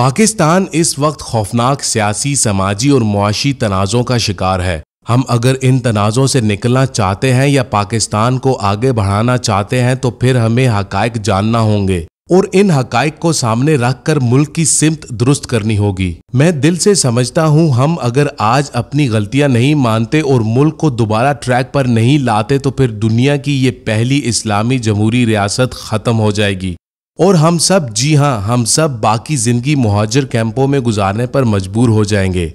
पाकिस्तान इस वक्त खौफनाक सियासी समाजी और मुआशी तनाज़ों का शिकार है हम अगर इन तनाज़ों से निकलना चाहते हैं या पाकिस्तान को आगे बढ़ाना चाहते हैं तो फिर हमें हकायक जानना होंगे और इन हकायक को सामने रख कर मुल्क की सिमत दुरुस्त करनी होगी मैं दिल से समझता हूँ हम अगर आज अपनी गलतियाँ नहीं मानते और मुल्क को दोबारा ट्रैक पर नहीं लाते तो फिर दुनिया की ये पहली इस्लामी जमहूरी रियासत ख़त्म हो जाएगी और हम सब जी हाँ हम सब बाकी जिंदगी मुहाजर कैंपों में गुजारने पर मजबूर हो जाएंगे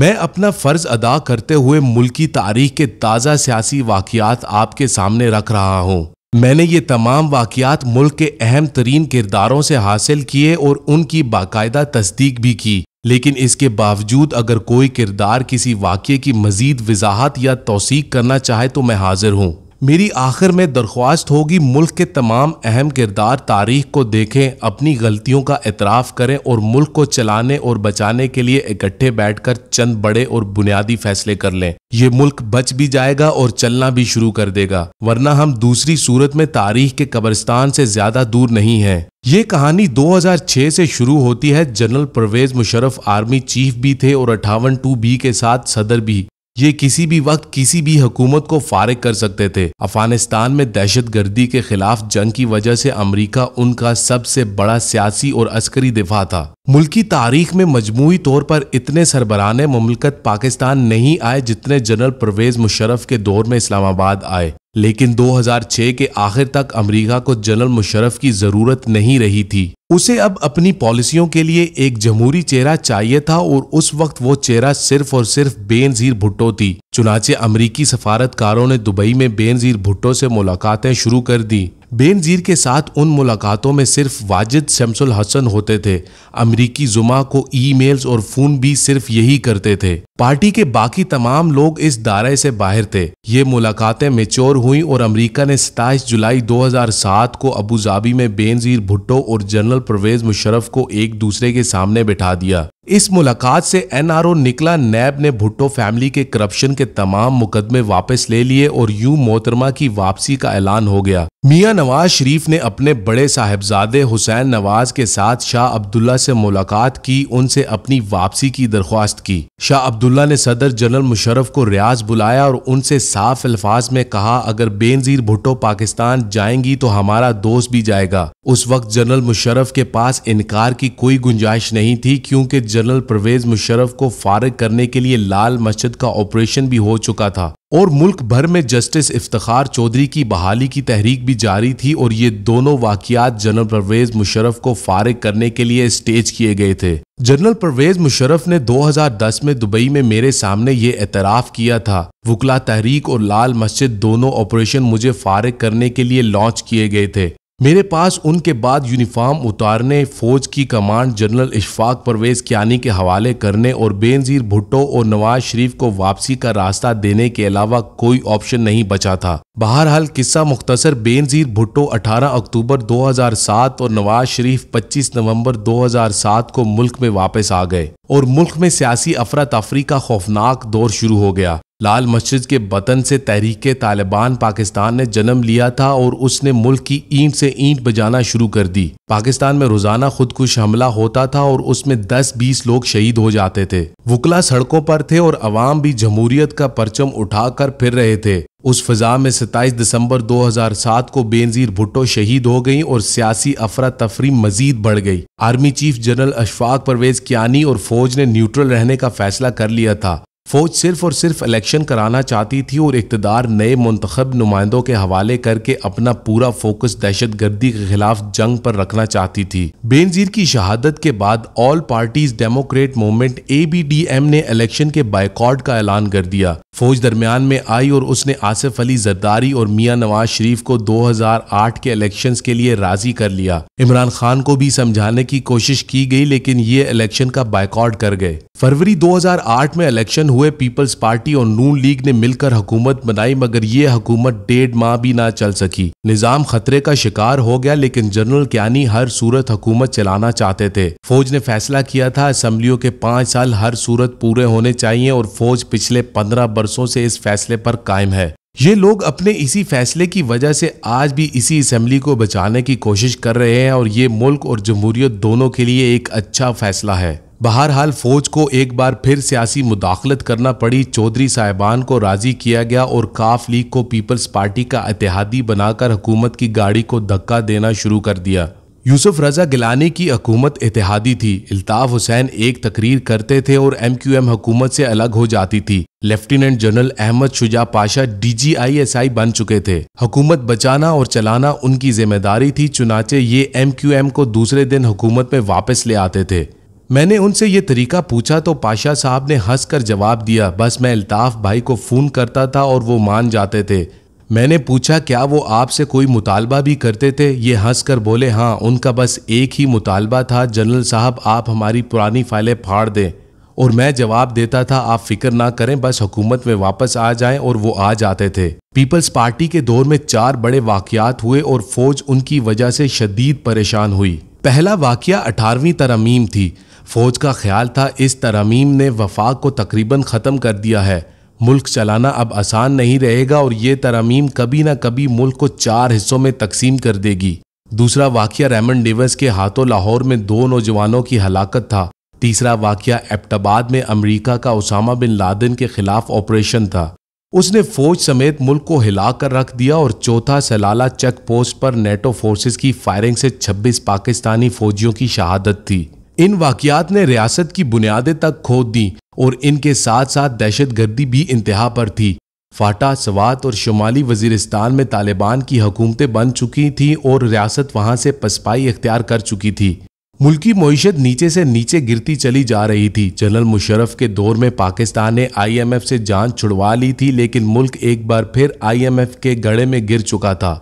मैं अपना फ़र्ज अदा करते हुए मुल्क की तारीख के ताज़ा सियासी वाक़ात आपके सामने रख रहा हूँ मैंने ये तमाम वाकियात मुल्क के अहम तरीन किरदारों से हासिल किए और उनकी बाकायदा तस्दीक भी की लेकिन इसके बावजूद अगर कोई किरदार किसी वाक्य की मजीद वजाहत या तोसीक करना चाहे तो मैं हाजिर हूँ मेरी आखिर में दरख्वास्त होगी मुल्क के तमाम अहम किरदार तारीख को देखें अपनी गलतियों का एतराफ़ करें और मुल्क को चलाने और बचाने के लिए इकट्ठे बैठकर चंद बड़े और बुनियादी फैसले कर लें ये मुल्क बच भी जाएगा और चलना भी शुरू कर देगा वरना हम दूसरी सूरत में तारीख के कब्रिस्तान से ज़्यादा दूर नहीं है ये कहानी 2006 से शुरू होती है general Parvez Musharraf army chief भी थे और अठावन टू बी के साथ सदर भी ये किसी भी वक्त किसी भी हुकूमत को फारिग कर सकते थे अफगानिस्तान में दहशत गर्दी के खिलाफ जंग की वजह से अमरीका उनका सबसे बड़ा सियासी और अस्करी दिफा था मुल्की तारीख में मजमू तौर पर इतने सरबराने ममलकत पाकिस्तान नहीं आए जितने जनरल परवेज मुशरफ के दौर में इस्लामाबाद आए लेकिन 2006 के आखिर तक अमेरिका को जनरल मुशरफ की ज़रूरत नहीं रही थी उसे अब अपनी पॉलिसियों के लिए एक जमहूरी चेहरा चाहिए था और उस वक्त वो चेहरा सिर्फ और सिर्फ बेनजीर भुट्टो थी चुनाचे अमरीकी सफारतकारों ने दुबई में बेनजीर भुट्टो से मुलाकातें शुरू कर दी बेनजीर के साथ उन मुलाकातों में सिर्फ वाजिद शमसुल हसन होते थे अमरीकी जुमा को ईमेल्स और फ़ोन भी सिर्फ यही करते थे पार्टी के बाकी तमाम लोग इस दायरे से बाहर थे ये मुलाकातें मेच्योर हुई और अमरीका ने सताईस जुलाई 2007 को अबू धाबी में बेनजीर भुट्टो और जनरल जनरल परवेज मुशरफ को एक दूसरे के सामने बिठा दिया इस मुलाकात से एनआरओ निकला नैब ने भुट्टो फैमिली के करप्शन के तमाम मुकदमे वापस ले लिए और यूं मोहतरमा की वापसी का ऐलान हो गया मियां नवाज शरीफ ने अपने बड़े साहेबज़ादे हुसैन नवाज के साथ शाह अब्दुल्ला से मुलाकात की उनसे अपनी वापसी की दरख्वास्त की शाह अब्दुल्ला ने सदर जनरल मुशरफ को रियाज बुलाया और उनसे साफ अल्फाज में कहा अगर बेनजीर भुट्टो पाकिस्तान जाएंगी तो हमारा दोस्त भी जाएगा उस वक्त जनरल मुशरफ के पास इनकार की कोई गुंजाइश नहीं थी क्योंकि जनरल परवेज मुशरफ को फारग करने के लिए लाल मस्जिद का ऑपरेशन भी हो चुका था और मुल्क भर में जस्टिस इफ्तार चौधरी की बहाली की तहरीक भी जारी थी और ये दोनों वाकियात जनरल परवेज मुशरफ को फारिग करने के लिए स्टेज किए गए थे जनरल परवेज मुशरफ ने 2010 में दुबई में मेरे सामने ये एतराफ़ किया था वकला तहरीक और लाल मस्जिद दोनों ऑपरेशन मुझे फारिग करने के लिए लॉन्च किए गए थे मेरे पास उनके बाद यूनिफॉर्म उतारने फौज की कमांड जनरल इशफाक परवेज क्यानी के हवाले करने और बेनजीर भुट्टो और नवाज शरीफ को वापसी का रास्ता देने के अलावा कोई ऑप्शन नहीं बचा था बहरहाल किस्सा मुख्तसर बेनजीर भुट्टो 18 अक्टूबर 2007 और नवाज शरीफ 25 नवंबर 2007 को मुल्क में वापस आ गए और मुल्क में सियासी अफरा तफरी का खौफनाक दौर शुरू हो गया लाल मस्जिद के बतन से तहरीक तालिबान पाकिस्तान ने जन्म लिया था और उसने मुल्क की ईंट से ईंट बजाना शुरू कर दी पाकिस्तान में रोजाना खुदकुश हमला होता था और उसमें 10-20 लोग शहीद हो जाते थे वकला सड़कों पर थे और अवाम भी जमहूरियत का परचम उठाकर फिर रहे थे उस फिजा में 27 दिसंबर 2007 को बेनजीर भुट्टो शहीद हो गई और सियासी अफरा तफरी मजीद बढ़ गई army chief general Ashfaq Parvez क्या और फौज ने न्यूट्रल रहने का फैसला कर लिया था फौज सिर्फ और सिर्फ इलेक्शन कराना चाहती थी और इकतदार नए मंतखब नुमाइंदों के हवाले करके अपना पूरा फोकस दहशत गर्दी के खिलाफ जंग पर रखना चाहती थी बेनजीर की शहादत के बाद all parties democrat movement A B D M ने इलेक्शन के बायकॉट का ऐलान कर दिया फौज दरमियान में आई और उसने आसिफ अली जरदारी और मियां नवाज शरीफ को 2008 के इलेक्शन के लिए राजी कर लिया इमरान खान को भी समझाने की कोशिश की गई लेकिन ये इलेक्शन का बायकॉट कर गए फरवरी 2008 में इलेक्शन हुए पीपल्स पार्टी और नून लीग ने मिलकर हुकूमत बनाई मगर ये हुकूमत डेढ़ माह भी ना चल सकी निजाम खतरे का शिकार हो गया लेकिन जनरल क्यानी हर सूरत हुकूमत चलाना चाहते थे फौज ने फैसला किया था असम्बलियों के पांच साल हर सूरत पूरे होने चाहिए और फौज पिछले पंद्रह बरसों से इस फैसले पर कायम है ये लोग अपने इसी फैसले की वजह से आज भी इसी असम्बली को बचाने की कोशिश कर रहे हैं और ये मुल्क और जमहूरियत दोनों के लिए एक अच्छा फैसला है बहरहाल फौज को एक बार फिर सियासी मुदाखलत करना पड़ी चौधरी साहिबान को राजी किया गया और काफ लीग को पीपल्स पार्टी का इतिहादी बनाकर हुकूमत की गाड़ी को धक्का देना शुरू कर दिया यूसुफ रजा गिलानी की हकूमत इतिहादी थी अल्ताफ़ हुसैन एक तकरीर करते थे और एम क्यू एम हुकूमत से अलग हो जाती थी lieutenant general Ahmad Shuja Pasha DG ISI बन चुके थे हुकूमत बचाना और चलाना उनकी जिम्मेदारी थी चुनाचे ये एमक्यूएम को दूसरे दिन हुकूमत में वापस ले आते थे मैंने उनसे ये तरीका पूछा तो पाशा साहब ने हंस कर जवाब दिया बस मैं अल्ताफ भाई को फ़ोन करता था और वो मान जाते थे मैंने पूछा क्या वो आपसे कोई मुतालबा भी करते थे ये हंस कर बोले हाँ उनका बस एक ही मुतालबा था जनरल साहब आप हमारी पुरानी फाइलें फाड़ दें और मैं जवाब देता था आप फिक्र ना करें बस हुकूमत में वापस आ जाएं और वो आ जाते थे पीपल्स पार्टी के दौर में चार बड़े वाकयात हुए और फौज उनकी वजह से शदीद परेशान हुई पहला वाक्य अठारहवीं तरमीम थी फौज का ख्याल था इस तरमीम ने वफाक को तकरीबन ख़त्म कर दिया है मुल्क चलाना अब आसान नहीं रहेगा और ये तरमीम कभी ना कभी मुल्क को चार हिस्सों में तकसीम कर देगी दूसरा वाक़ रेमंड डेवस के हाथों लाहौर में दो नौजवानों की हलाकत था तीसरा वाक्य एप्टाबाद में अमेरिका का उसामा बिन लादेन के खिलाफ ऑपरेशन था उसने फौज समेत मुल्क को हिला कर रख दिया और चौथा सलाला चेक पोस्ट पर नेटो फोर्सेस की फायरिंग से 26 पाकिस्तानी फौजियों की शहादत थी इन वाकियात ने रियासत की बुनियादें तक खोद दी और इनके साथ साथ दहशत गर्दी भी इंतहा पर थी फाटा सवात और शुमाली वजीरिस्तान में तालिबान की हुकूमतें बन चुकी थी और रियासत वहाँ से पसपाई अख्तियार कर चुकी थी मुल्की मीशत नीचे से नीचे गिरती चली जा रही थी जनरल मुशरफ के दौर में पाकिस्तान ने आईएमएफ से जान छुड़वा ली थी लेकिन मुल्क एक बार फिर आईएमएफ के गड़े में गिर चुका था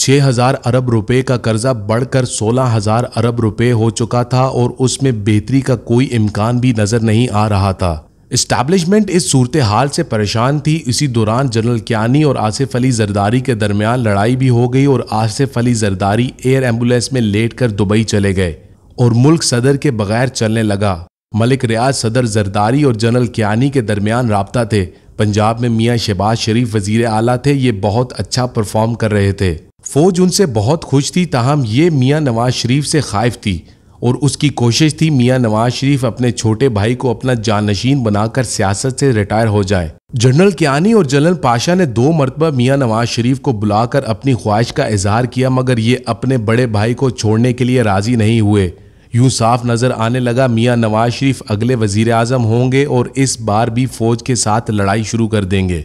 6000 अरब रुपए का कर्जा बढ़कर 16000 अरब रुपए हो चुका था और उसमें बेहतरी का कोई इम्कान भी नज़र नहीं आ रहा था इस्टेब्लिशमेंट इस सूरत हाल से परेशान थी इसी दौरान जनरल क्यानी और आसिफ अली जरदारी के दरमियान लड़ाई भी हो गई और आसिफ अली जरदारी एयर एम्बुलेंस में लेट कर दुबई चले गए और मुल्क सदर के बगैर चलने लगा मलिक रियाज सदर जरदारी और जनरल कियानी के दरमियान रबता थे पंजाब में मियाँ शहबाज शरीफ वजीर आला थे ये बहुत अच्छा परफॉर्म कर रहे थे फौज उनसे बहुत खुश थी ताहम ये मियाँ नवाज शरीफ से खाइफ थी और उसकी कोशिश थी मियाँ नवाज शरीफ अपने छोटे भाई को अपना जानशीन बनाकर सियासत से रिटायर हो जाए जनरल कियानी और जनरल पाशा ने दो मरतबा मियाँ नवाज शरीफ को बुलाकर अपनी ख्वाहिश का इजहार किया मगर ये अपने बड़े भाई को छोड़ने के लिए राजी नहीं हुए यूं साफ नज़र आने लगा मियां नवाज शरीफ अगले वजीर अजम होंगे और इस बार भी फौज के साथ लड़ाई शुरू कर देंगे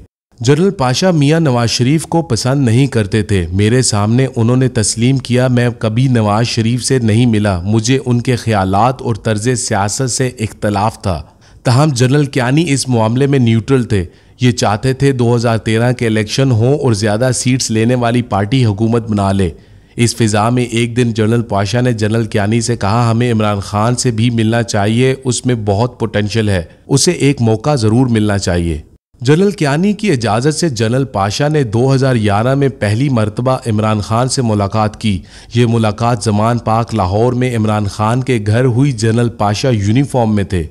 जनरल पाशा मियां नवाज शरीफ को पसंद नहीं करते थे मेरे सामने उन्होंने तस्लीम किया मैं कभी नवाज शरीफ से नहीं मिला मुझे उनके ख्यालात और तर्ज सियासत से इख्तलाफ था तहम जनरल क्यानी इस मामले में न्यूट्रल थे ये चाहते थे 2013 के इलेक्शन हों और ज़्यादा सीट्स लेने वाली पार्टी हुकूमत बना ले इस फिज़ा में एक दिन जनरल पाशा ने जनरल क्यानी से कहा हमें इमरान खान से भी मिलना चाहिए उसमें बहुत पोटेंशियल है उसे एक मौका ज़रूर मिलना चाहिए जनरल क्यानी की इजाज़त से जनरल पाशा ने 2011 में पहली मरतबा इमरान खान से मुलाकात की ये मुलाकात जमान पाक लाहौर में इमरान खान के घर हुई जनरल पाशा यूनिफॉर्म में थे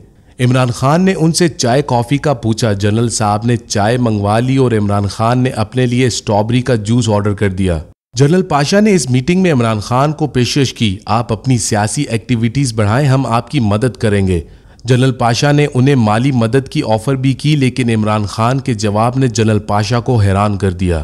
इमरान खान ने उनसे चाय कॉफ़ी का पूछा जनरल साहब ने चाय मंगवा ली और इमरान खान ने अपने लिए स्ट्रॉबेरी का जूस ऑर्डर कर दिया जनरल पाशा ने इस मीटिंग में इमरान खान को पेशकश की आप अपनी सियासी एक्टिविटीज़ बढ़ाएं हम आपकी मदद करेंगे जनरल पाशा ने उन्हें माली मदद की ऑफर भी की लेकिन इमरान खान के जवाब ने जनरल पाशा को हैरान कर दिया